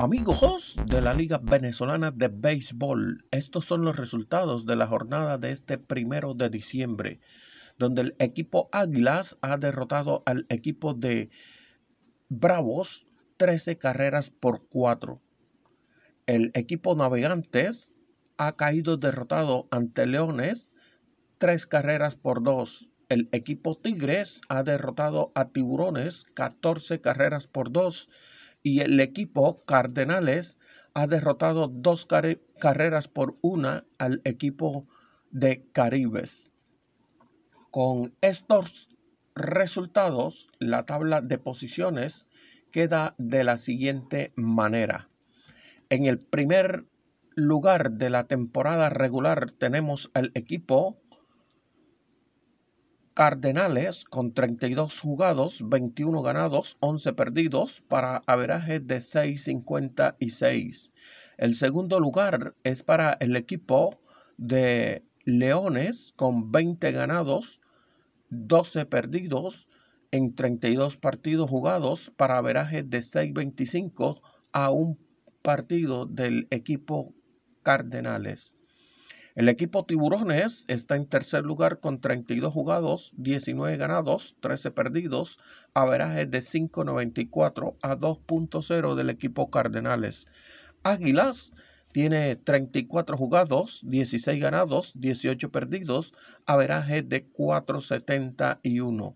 Amigos de la Liga Venezolana de Béisbol, estos son los resultados de la jornada de este primero de diciembre, donde el equipo Águilas ha derrotado al equipo de Bravos 13 carreras por 4. El equipo Navegantes ha caído derrotado ante Leones 3 carreras por 2. El equipo Tigres ha derrotado a Tiburones 14 carreras por 2 y el equipo Cardenales ha derrotado dos carreras por una al equipo de Caribes. Con estos resultados, la tabla de posiciones queda de la siguiente manera. En el primer lugar de la temporada regular tenemos al equipo Cardenales con 32 jugados, 21 ganados, 11 perdidos para averaje de 6.56. El segundo lugar es para el equipo de Leones con 20 ganados, 12 perdidos en 32 partidos jugados para averaje de 6.25 a un partido del equipo Cardenales. El equipo Tiburones está en tercer lugar con 32 jugados, 19 ganados, 13 perdidos, averaje de 5.94 a 2.0 del equipo Cardenales. Águilas tiene 34 jugados, 16 ganados, 18 perdidos, averaje de 4.71.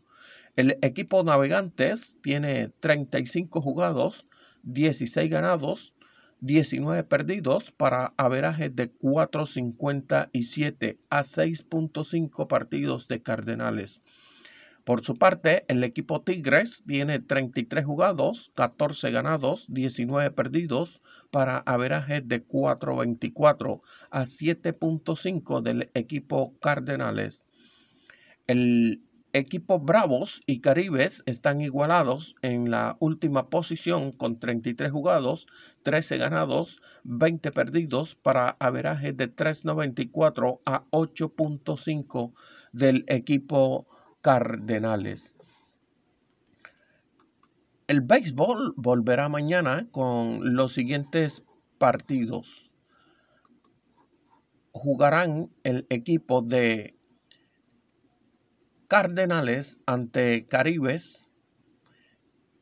El equipo Navegantes tiene 35 jugados, 16 ganados, 19 perdidos para averajes de 4.57 a 6.5 partidos de Cardenales. Por su parte, el equipo Tigres tiene 33 jugados, 14 ganados, 19 perdidos para averajes de 4.24 a 7.5 del equipo Cardenales. El Equipos Bravos y Caribes están igualados en la última posición con 33 jugados, 13 ganados, 20 perdidos para averaje de 3.94 a 8.5 del equipo Cardenales. El béisbol volverá mañana con los siguientes partidos. Jugarán el equipo de Cardenales ante Caribes.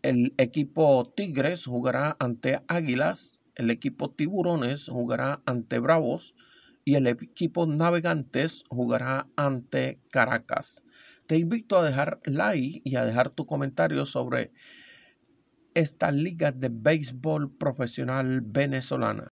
El equipo Tigres jugará ante Águilas. El equipo Tiburones jugará ante Bravos. Y el equipo Navegantes jugará ante Caracas. Te invito a dejar like y a dejar tu comentario sobre esta liga de béisbol profesional venezolana.